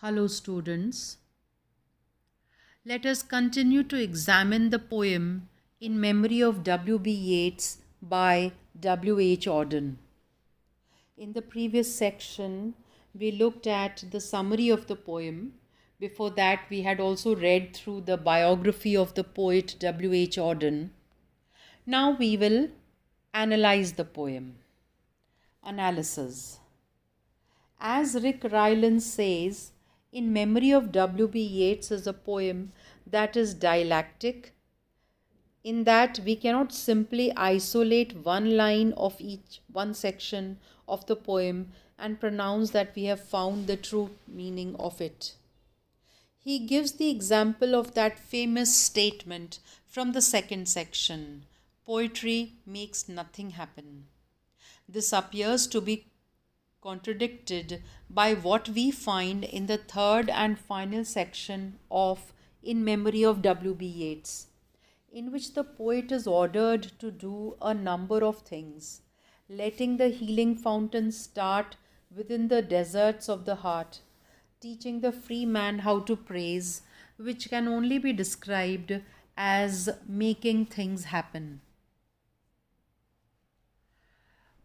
Hello students. Let us continue to examine the poem In Memory of W.B. Yeats by W.H. Auden. In the previous section, we looked at the summary of the poem. Before that, we had also read through the biography of the poet W.H. Auden. Now we will analyze the poem. Analysis. As Rick Ryland says, in memory of W.B. Yeats is a poem that is dialectic, in that we cannot simply isolate one line of each one section of the poem and pronounce that we have found the true meaning of it. He gives the example of that famous statement from the second section poetry makes nothing happen. This appears to be contradicted by what we find in the third and final section of In Memory of W.B. Yeats, in which the poet is ordered to do a number of things, letting the healing fountain start within the deserts of the heart, teaching the free man how to praise, which can only be described as making things happen.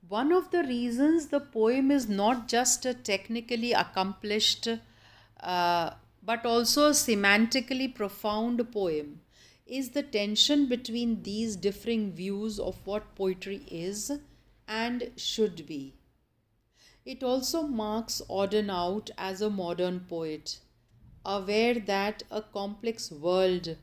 One of the reasons the poem is not just a technically accomplished uh, but also a semantically profound poem is the tension between these differing views of what poetry is and should be. It also marks Auden out as a modern poet, aware that a complex world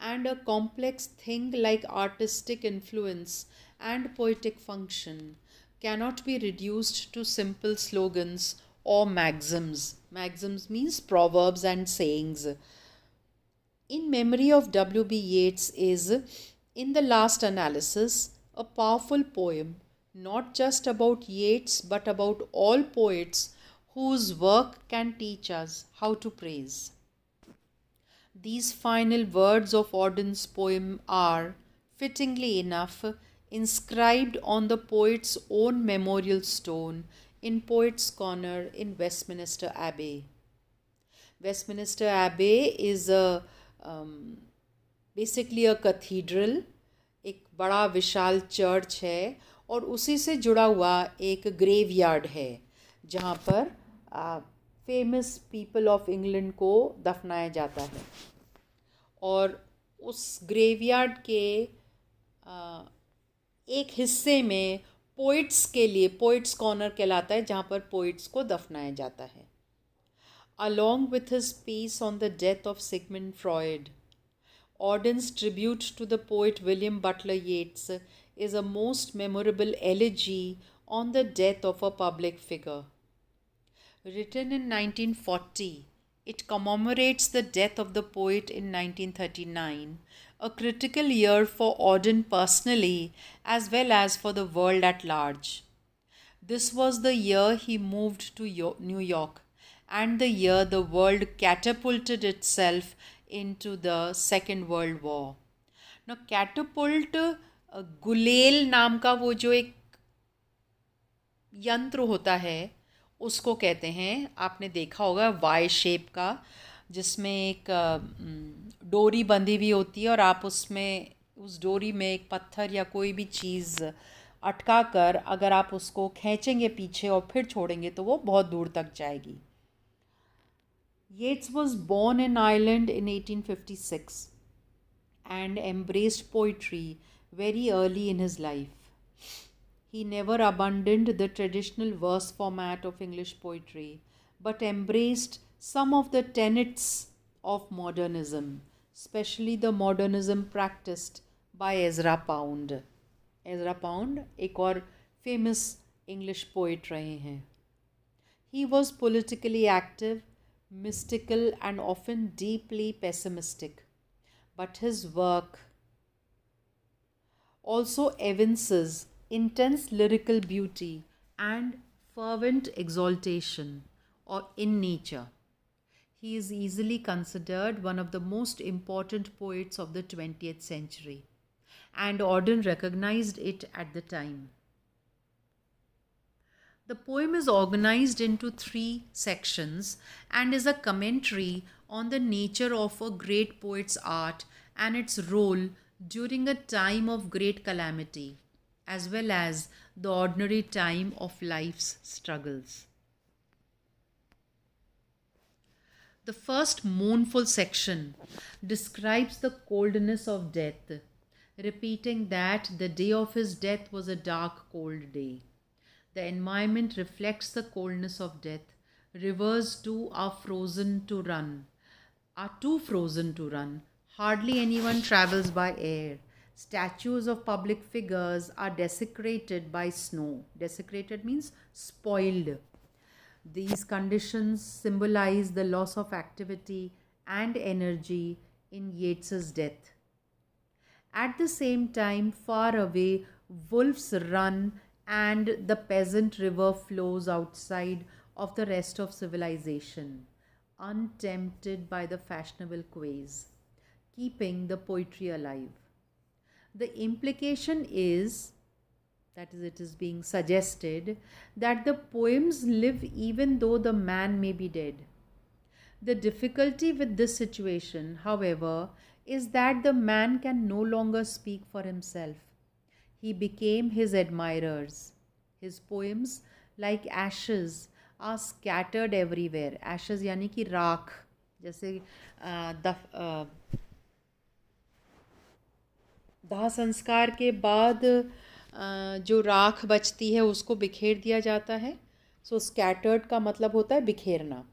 and a complex thing like artistic influence and poetic function cannot be reduced to simple slogans or maxims. Maxims means proverbs and sayings. In memory of W.B. Yeats is, in the last analysis, a powerful poem not just about Yeats but about all poets whose work can teach us how to praise. These final words of Auden's poem are, fittingly enough, inscribed on the poet's own memorial stone in Poets' Corner in Westminster Abbey. Westminster Abbey is a um, basically a एक बड़ा विशाल church है और उसी से जुड़ा हुआ एक grave है जहाँ पर फेमस पीपल ऑफ इंग्लैंड को दफनाया जाता है और उस ग्रेवयार्ड के एक हिस्से में पोइट्स के लिए पोइट्स कॉर्नर कहलाता है जहाँ पर पोइट्स को दफनाया जाता है along with his piece on the death of Sigmund Freud Auden's tribute to the poet William Butler Yeats is a most memorable elegy on the death of a public figure Written in 1940, it commemorates the death of the poet in 1939, a critical year for Auden personally as well as for the world at large. This was the year he moved to New York and the year the world catapulted itself into the Second World War. Now, catapult, गुलेल uh, नाम का वो जो एक यंत्र होता है उसको कहते हैं आपने देखा होगा वाई शेप का जिसमें एक डोरी बंधी हुई होती है और आप उसमें उस डोरी में एक पत्थर या कोई भी चीज़ अटका कर अगर आप उसको खींचेंगे पीछे और फिर छोड़ेंगे तो वो बहुत दूर तक जाएगी Yeats in born in eighteen fifty 1856 and embraced poetry very early in his life He never abandoned the traditional verse format of English poetry, but embraced some of the tenets of modernism, especially the modernism practiced by Ezra Pound. Ezra Pound a famous English poet, poet रहे हैं politically active, mystical and often deeply pessimistic. But his work also evinces intense lyrical beauty and fervent exaltation or in nature. He is easily considered one of the most important poets of the 20th century, and Auden recognized it at the time. The poem is organized into three sections and is a commentary on the nature of a great poet's art and its role during a time of great calamity as well as the ordinary time of life's struggles. The first mournful section describes the coldness of death, repeating that the day of his death was a dark, cold day. The environment reflects the coldness of death. Rivers, too, are frozen to run, are too frozen to run. Hardly anyone travels by air statues of public figures are desecrated by snow. Desecrated means spoiled. These conditions symbolize the loss of activity and energy in Yeats's death. At the same time, far away, wolves run and the peasant river flows outside of the rest of civilization, untempted by the fashionable quays, keeping the poetry alive. The implication is that is, it is being suggested that the poems live even though the man may be dead. The difficulty with this situation, however, is that the man can no longer speak for himself. He became his admirers. His poems, like ashes, are scattered everywhere. Ashes, yani ki raak, जैसे दाह संस्कार के बाद जो राख बचती है उसको बिखेर दिया जाता है सो स्कैटर्ड का मतलब होता है बिखेरना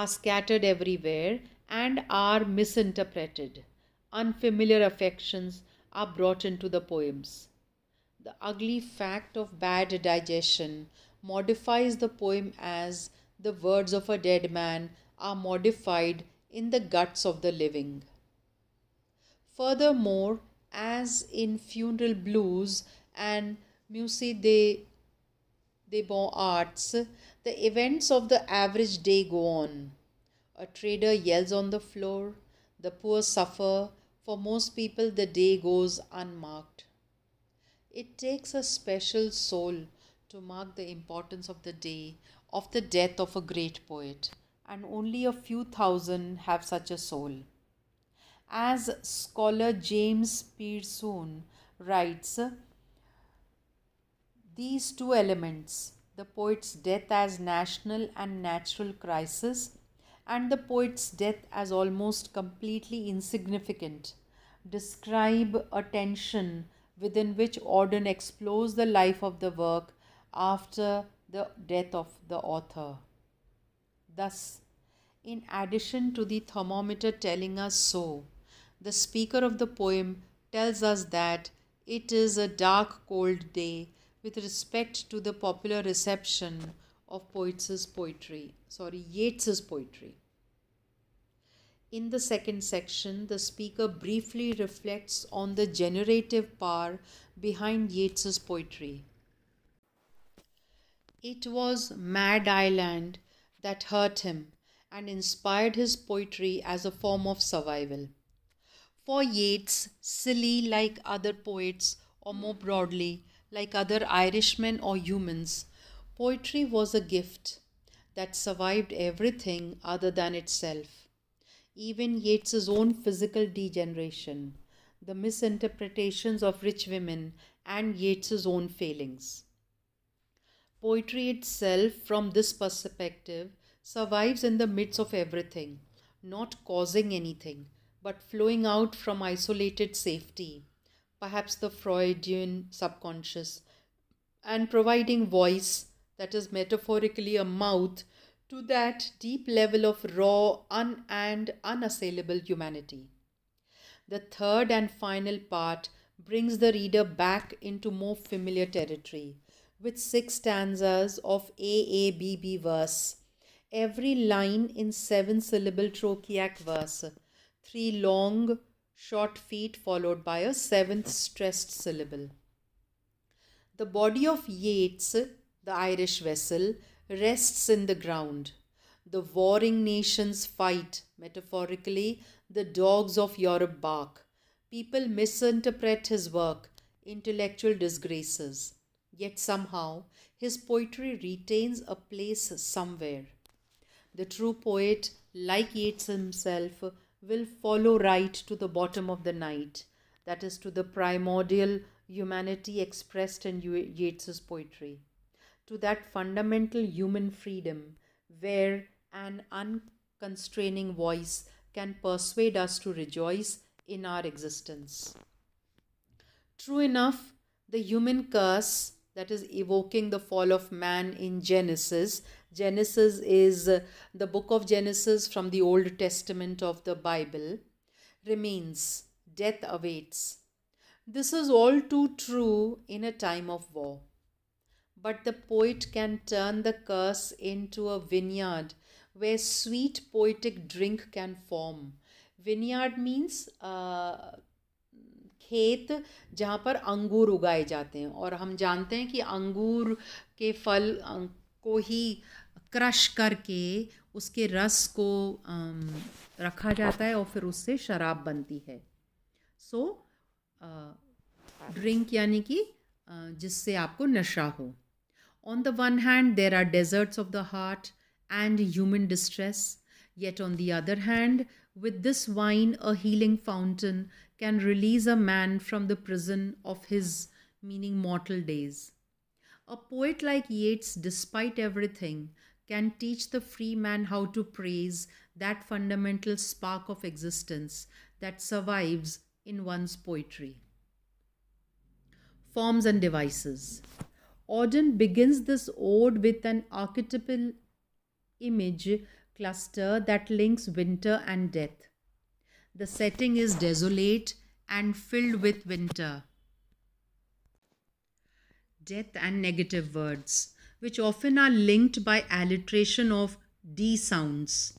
are scattered everywhere and are misinterpreted unfamiliar affections are brought into the poems the ugly fact of bad digestion modifies the poem as the words of a dead man are modified in the guts of the living Furthermore, as in funeral blues and musique de, des beaux arts, the events of the average day go on. A trader yells on the floor, the poor suffer, for most people the day goes unmarked. It takes a special soul to mark the importance of the day of the death of a great poet, and only a few thousand have such a soul. As scholar James Pearson writes, these two elements, the poet's death as national and natural crisis, and the poet's death as almost completely insignificant, describe a tension within which Auden explores the life of the work after the death of the author. Thus, in addition to the thermometer telling us so, the speaker of the poem tells us that it is a dark, cold day with respect to the popular reception of Poets' poetry, sorry, Yeats's poetry. In the second section, the speaker briefly reflects on the generative power behind Yeats's poetry. It was Mad Island that hurt him and inspired his poetry as a form of survival. For Yeats, silly like other poets, or more broadly, like other Irishmen or humans, poetry was a gift that survived everything other than itself. Even Yeats's own physical degeneration, the misinterpretations of rich women, and Yeats's own failings. Poetry itself, from this perspective, survives in the midst of everything, not causing anything, but flowing out from isolated safety, perhaps the Freudian subconscious, and providing voice that is metaphorically a mouth to that deep level of raw un- and unassailable humanity. The third and final part brings the reader back into more familiar territory with six stanzas of AABB verse, every line in seven syllable trochaic verse, three long, short feet followed by a seventh stressed syllable. The body of Yeats, the Irish vessel, rests in the ground. The warring nations fight, metaphorically, the dogs of Europe bark. People misinterpret his work, intellectual disgraces. Yet somehow, his poetry retains a place somewhere. The true poet, like Yeats himself, will follow right to the bottom of the night, that is, to the primordial humanity expressed in Yeats's poetry, to that fundamental human freedom where an unconstraining voice can persuade us to rejoice in our existence. True enough, the human curse that is evoking the fall of man in Genesis. Genesis is the book of Genesis from the Old Testament of the Bible. Remains, death awaits. This is all too true in a time of war. But the poet can turn the curse into a vineyard where sweet poetic drink can form. Vineyard means uh, खेत जहाँ पर अंगूर उगाए जाते हैं और हम जानते हैं कि अंगूर के फल अं, को ही क्रश करके उसके रस को रखा जाता है और फिर उससे शराब बनती है सो so, ड्रिंक यानी कि जिससे आपको नशा हो on the one hand there are deserts of the heart and human distress yet on the other hand with this wine a healing fountain can release a man from the prison of his meaning mortal days. A poet like Yeats, despite everything, can teach the free man how to praise that fundamental spark of existence that survives in one's poetry. Forms and devices. Auden begins this ode with an archetypal image cluster that links winter and death. The setting is desolate and filled with winter. Death and negative words, which often are linked by alliteration of D sounds.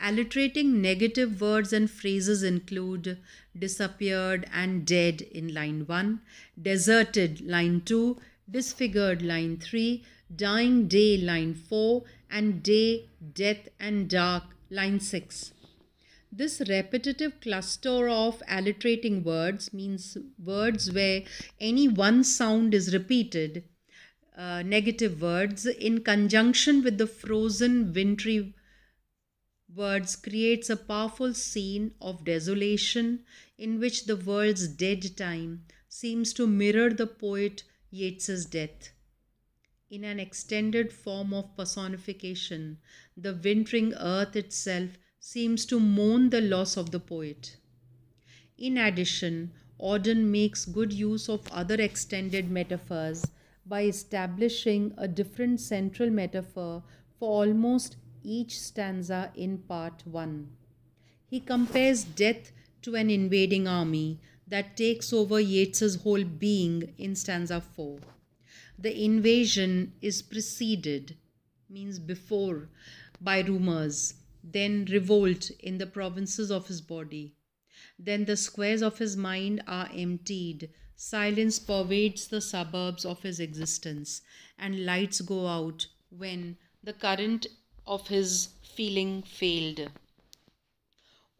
Alliterating negative words and phrases include disappeared and dead in line 1, deserted line 2, disfigured line 3, dying day line 4, and day, death, and dark line 6 this repetitive cluster of alliterating words means words where any one sound is repeated uh, negative words in conjunction with the frozen wintry words creates a powerful scene of desolation in which the world's dead time seems to mirror the poet Yeats's death. In an extended form of personification, the wintering earth itself seems to mourn the loss of the poet. In addition, Auden makes good use of other extended metaphors by establishing a different central metaphor for almost each stanza in part 1. He compares death to an invading army that takes over Yeats's whole being in stanza 4. The invasion is preceded, means before, by rumors then revolt in the provinces of his body. Then the squares of his mind are emptied, silence pervades the suburbs of his existence, and lights go out when the current of his feeling failed.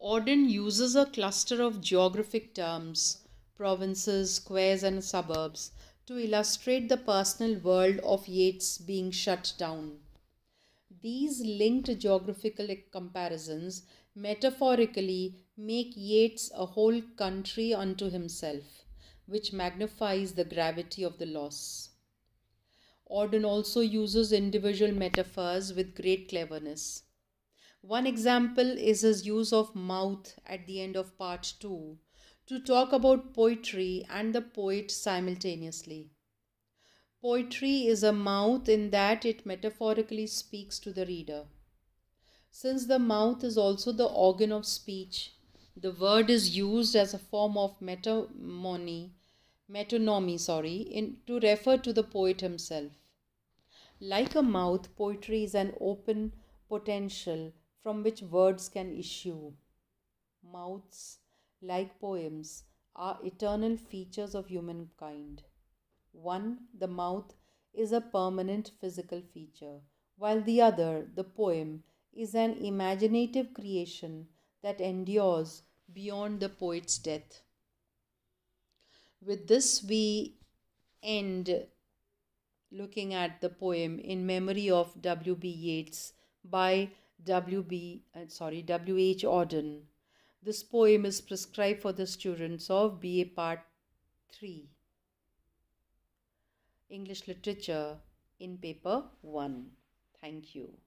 Auden uses a cluster of geographic terms, provinces, squares, and suburbs, to illustrate the personal world of Yeats being shut down. These linked geographical comparisons metaphorically make Yeats a whole country unto himself, which magnifies the gravity of the loss. Auden also uses individual metaphors with great cleverness. One example is his use of mouth at the end of part 2 to talk about poetry and the poet simultaneously. Poetry is a mouth in that it metaphorically speaks to the reader. Since the mouth is also the organ of speech, the word is used as a form of metamony, metonymy, sorry, in, to refer to the poet himself. Like a mouth, poetry is an open potential from which words can issue. Mouths, like poems, are eternal features of humankind. One, the mouth, is a permanent physical feature, while the other, the poem, is an imaginative creation that endures beyond the poet's death. With this, we end looking at the poem in memory of W.B. Yeats by W.B. Uh, sorry W.H. Auden. This poem is prescribed for the students of BA Part 3. English Literature in paper 1. Thank you.